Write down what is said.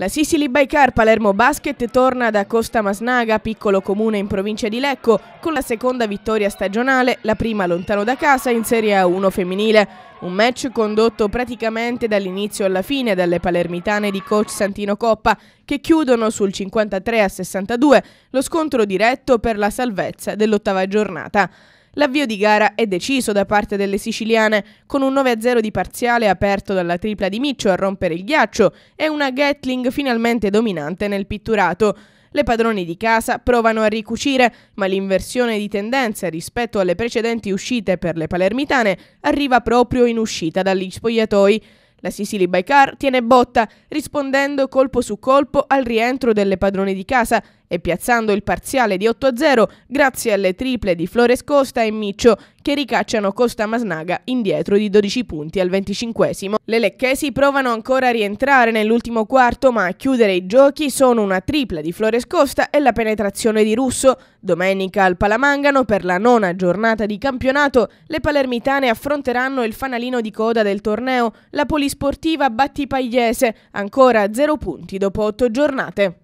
La Sicily by Palermo Basket torna da Costa Masnaga, piccolo comune in provincia di Lecco, con la seconda vittoria stagionale, la prima lontano da casa in Serie A1 femminile. Un match condotto praticamente dall'inizio alla fine dalle palermitane di coach Santino Coppa, che chiudono sul 53 a 62 lo scontro diretto per la salvezza dell'ottava giornata. L'avvio di gara è deciso da parte delle siciliane, con un 9-0 di parziale aperto dalla tripla di Miccio a rompere il ghiaccio e una Gatling finalmente dominante nel pitturato. Le padroni di casa provano a ricucire, ma l'inversione di tendenza rispetto alle precedenti uscite per le palermitane arriva proprio in uscita dagli spogliatoi. La Sicily by Car tiene botta, rispondendo colpo su colpo al rientro delle padrone di casa, e piazzando il parziale di 8-0 grazie alle triple di Flores Costa e Miccio che ricacciano Costa Masnaga indietro di 12 punti al 25. Le lecchesi provano ancora a rientrare nell'ultimo quarto ma a chiudere i giochi sono una tripla di Flores Costa e la penetrazione di Russo. Domenica al Palamangano per la nona giornata di campionato le palermitane affronteranno il fanalino di coda del torneo, la polisportiva Battipagliese, ancora a 0 punti dopo 8 giornate.